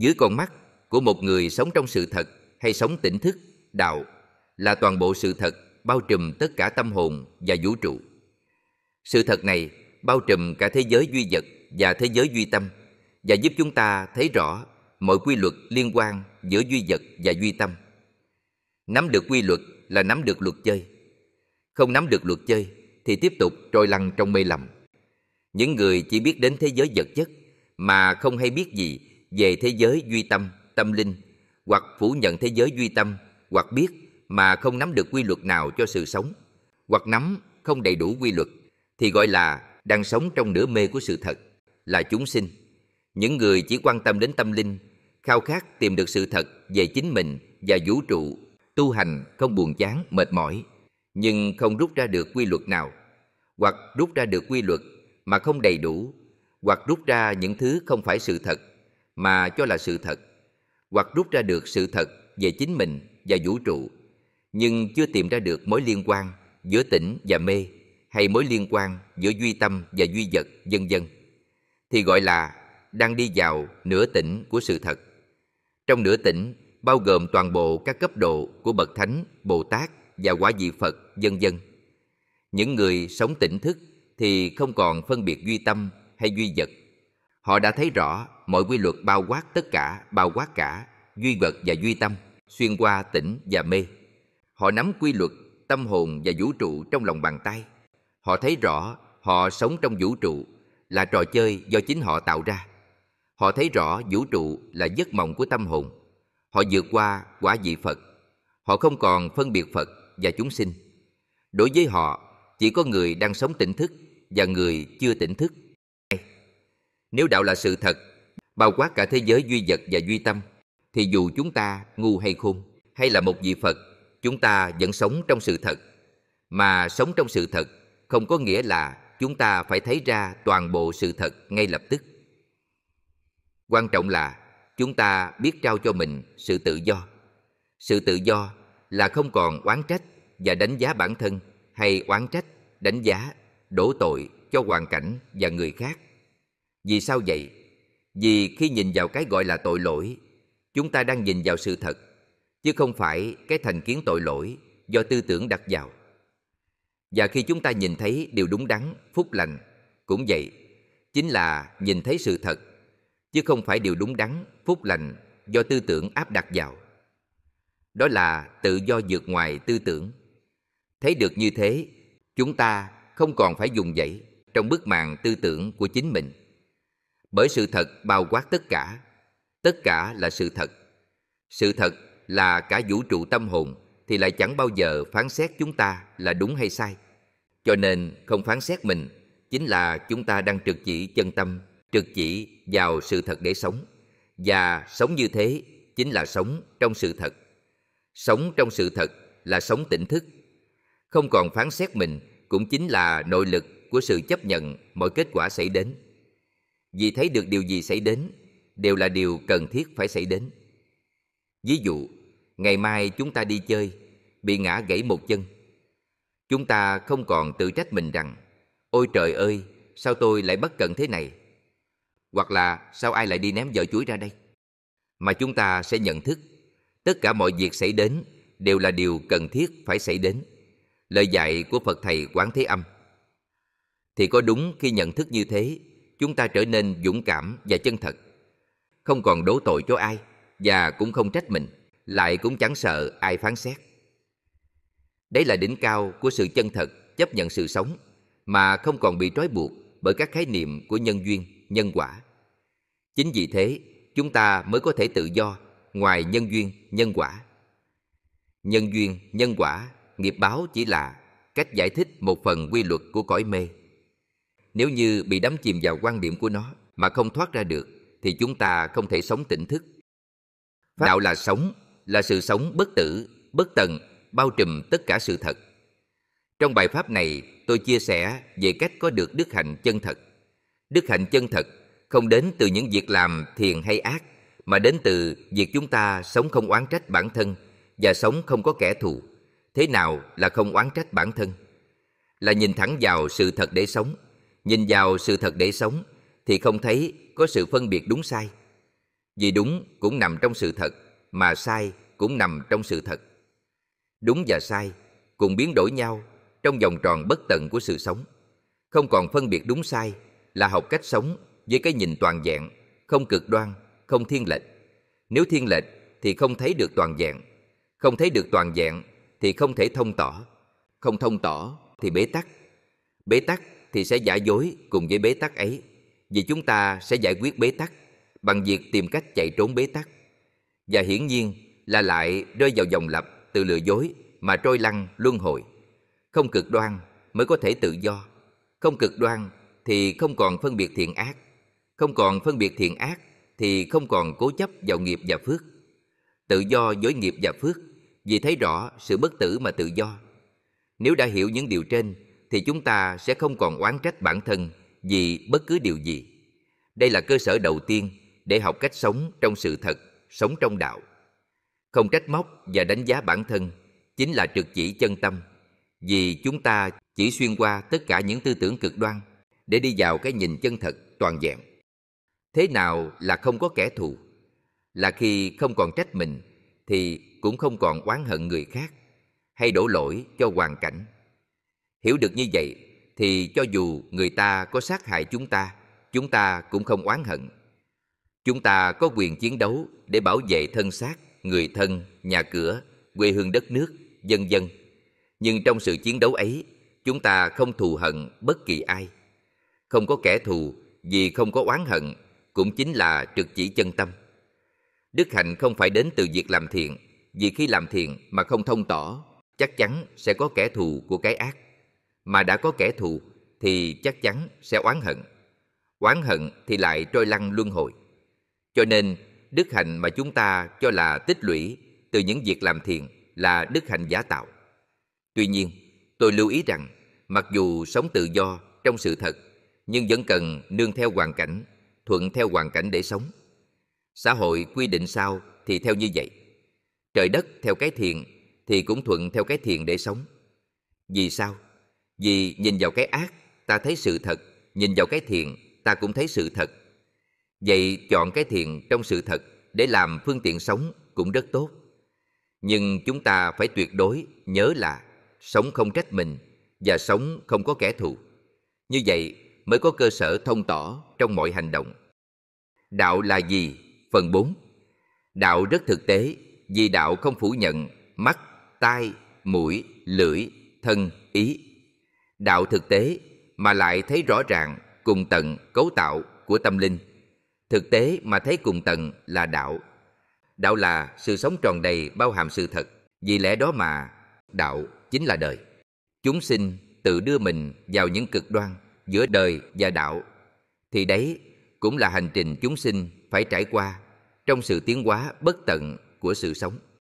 dưới con mắt của một người sống trong sự thật hay sống tỉnh thức đạo là toàn bộ sự thật bao trùm tất cả tâm hồn và vũ trụ sự thật này bao trùm cả thế giới duy vật và thế giới duy tâm và giúp chúng ta thấy rõ mọi quy luật liên quan giữa duy vật và duy tâm nắm được quy luật là nắm được luật chơi không nắm được luật chơi thì tiếp tục trôi lăn trong mê lầm những người chỉ biết đến thế giới vật chất mà không hay biết gì về thế giới duy tâm tâm linh hoặc phủ nhận thế giới duy tâm hoặc biết mà không nắm được quy luật nào cho sự sống hoặc nắm không đầy đủ quy luật thì gọi là đang sống trong nửa mê của sự thật là chúng sinh những người chỉ quan tâm đến tâm linh khao khát tìm được sự thật về chính mình và vũ trụ tu hành không buồn chán mệt mỏi nhưng không rút ra được quy luật nào hoặc rút ra được quy luật mà không đầy đủ hoặc rút ra những thứ không phải sự thật mà cho là sự thật hoặc rút ra được sự thật về chính mình và vũ trụ nhưng chưa tìm ra được mối liên quan giữa tỉnh và mê hay mối liên quan giữa duy tâm và duy vật vân vân thì gọi là đang đi vào nửa tỉnh của sự thật trong nửa tỉnh bao gồm toàn bộ các cấp độ của bậc thánh bồ tát và quả vị phật vân vân những người sống tỉnh thức thì không còn phân biệt duy tâm hay duy vật họ đã thấy rõ mọi quy luật bao quát tất cả, bao quát cả, duy vật và duy tâm, xuyên qua tỉnh và mê. Họ nắm quy luật, tâm hồn và vũ trụ trong lòng bàn tay. Họ thấy rõ họ sống trong vũ trụ là trò chơi do chính họ tạo ra. Họ thấy rõ vũ trụ là giấc mộng của tâm hồn. Họ vượt qua quả vị Phật. Họ không còn phân biệt Phật và chúng sinh. Đối với họ, chỉ có người đang sống tỉnh thức và người chưa tỉnh thức. Nếu đạo là sự thật bao quát cả thế giới duy vật và duy tâm, thì dù chúng ta ngu hay khôn, hay là một vị Phật, chúng ta vẫn sống trong sự thật. Mà sống trong sự thật không có nghĩa là chúng ta phải thấy ra toàn bộ sự thật ngay lập tức. Quan trọng là chúng ta biết trao cho mình sự tự do. Sự tự do là không còn oán trách và đánh giá bản thân hay oán trách, đánh giá, đổ tội cho hoàn cảnh và người khác. Vì sao vậy? vì khi nhìn vào cái gọi là tội lỗi chúng ta đang nhìn vào sự thật chứ không phải cái thành kiến tội lỗi do tư tưởng đặt vào và khi chúng ta nhìn thấy điều đúng đắn phúc lành cũng vậy chính là nhìn thấy sự thật chứ không phải điều đúng đắn phúc lành do tư tưởng áp đặt vào đó là tự do vượt ngoài tư tưởng thấy được như thế chúng ta không còn phải dùng dãy trong bức màn tư tưởng của chính mình bởi sự thật bao quát tất cả tất cả là sự thật sự thật là cả vũ trụ tâm hồn thì lại chẳng bao giờ phán xét chúng ta là đúng hay sai cho nên không phán xét mình chính là chúng ta đang trực chỉ chân tâm trực chỉ vào sự thật để sống và sống như thế chính là sống trong sự thật sống trong sự thật là sống tỉnh thức không còn phán xét mình cũng chính là nội lực của sự chấp nhận mọi kết quả xảy đến vì thấy được điều gì xảy đến đều là điều cần thiết phải xảy đến ví dụ ngày mai chúng ta đi chơi bị ngã gãy một chân chúng ta không còn tự trách mình rằng ôi trời ơi sao tôi lại bất cẩn thế này hoặc là sao ai lại đi ném vỏ chuối ra đây mà chúng ta sẽ nhận thức tất cả mọi việc xảy đến đều là điều cần thiết phải xảy đến lời dạy của phật thầy quán thế âm thì có đúng khi nhận thức như thế chúng ta trở nên dũng cảm và chân thật không còn đổ tội cho ai và cũng không trách mình lại cũng chẳng sợ ai phán xét đấy là đỉnh cao của sự chân thật chấp nhận sự sống mà không còn bị trói buộc bởi các khái niệm của nhân duyên nhân quả chính vì thế chúng ta mới có thể tự do ngoài nhân duyên nhân quả nhân duyên nhân quả nghiệp báo chỉ là cách giải thích một phần quy luật của cõi mê nếu như bị đắm chìm vào quan điểm của nó mà không thoát ra được thì chúng ta không thể sống tỉnh thức Pháp. đạo là sống là sự sống bất tử bất tận bao trùm tất cả sự thật trong bài pháp này tôi chia sẻ về cách có được đức hạnh chân thật đức hạnh chân thật không đến từ những việc làm thiền hay ác mà đến từ việc chúng ta sống không oán trách bản thân và sống không có kẻ thù thế nào là không oán trách bản thân là nhìn thẳng vào sự thật để sống nhìn vào sự thật để sống thì không thấy có sự phân biệt đúng sai vì đúng cũng nằm trong sự thật mà sai cũng nằm trong sự thật đúng và sai cùng biến đổi nhau trong vòng tròn bất tận của sự sống không còn phân biệt đúng sai là học cách sống với cái nhìn toàn vẹn không cực đoan không thiên lệch nếu thiên lệch thì không thấy được toàn vẹn không thấy được toàn vẹn thì không thể thông tỏ không thông tỏ thì bế tắc bế tắc thì sẽ giả dối cùng với bế tắc ấy vì chúng ta sẽ giải quyết bế tắc bằng việc tìm cách chạy trốn bế tắc và hiển nhiên là lại rơi vào vòng lặp từ lừa dối mà trôi lăn luân hồi không cực đoan mới có thể tự do không cực đoan thì không còn phân biệt thiện ác không còn phân biệt thiện ác thì không còn cố chấp vào nghiệp và phước tự do với nghiệp và phước vì thấy rõ sự bất tử mà tự do nếu đã hiểu những điều trên thì chúng ta sẽ không còn oán trách bản thân vì bất cứ điều gì. Đây là cơ sở đầu tiên để học cách sống trong sự thật, sống trong đạo. Không trách móc và đánh giá bản thân chính là trực chỉ chân tâm, vì chúng ta chỉ xuyên qua tất cả những tư tưởng cực đoan để đi vào cái nhìn chân thật toàn vẹn. Thế nào là không có kẻ thù? Là khi không còn trách mình thì cũng không còn oán hận người khác hay đổ lỗi cho hoàn cảnh hiểu được như vậy thì cho dù người ta có sát hại chúng ta chúng ta cũng không oán hận chúng ta có quyền chiến đấu để bảo vệ thân xác người thân nhà cửa quê hương đất nước dân dân nhưng trong sự chiến đấu ấy chúng ta không thù hận bất kỳ ai không có kẻ thù vì không có oán hận cũng chính là trực chỉ chân tâm đức hạnh không phải đến từ việc làm thiện vì khi làm thiện mà không thông tỏ chắc chắn sẽ có kẻ thù của cái ác mà đã có kẻ thù thì chắc chắn sẽ oán hận oán hận thì lại trôi lăn luân hồi cho nên đức hạnh mà chúng ta cho là tích lũy từ những việc làm thiện là đức hạnh giả tạo tuy nhiên tôi lưu ý rằng mặc dù sống tự do trong sự thật nhưng vẫn cần nương theo hoàn cảnh thuận theo hoàn cảnh để sống xã hội quy định sao thì theo như vậy trời đất theo cái thiện thì cũng thuận theo cái thiện để sống vì sao vì nhìn vào cái ác, ta thấy sự thật, nhìn vào cái thiện, ta cũng thấy sự thật. Vậy chọn cái thiện trong sự thật để làm phương tiện sống cũng rất tốt. Nhưng chúng ta phải tuyệt đối nhớ là sống không trách mình và sống không có kẻ thù. Như vậy mới có cơ sở thông tỏ trong mọi hành động. Đạo là gì? Phần 4 Đạo rất thực tế vì đạo không phủ nhận mắt, tai, mũi, lưỡi, thân, ý đạo thực tế mà lại thấy rõ ràng cùng tận cấu tạo của tâm linh thực tế mà thấy cùng tận là đạo đạo là sự sống tròn đầy bao hàm sự thật vì lẽ đó mà đạo chính là đời chúng sinh tự đưa mình vào những cực đoan giữa đời và đạo thì đấy cũng là hành trình chúng sinh phải trải qua trong sự tiến hóa bất tận của sự sống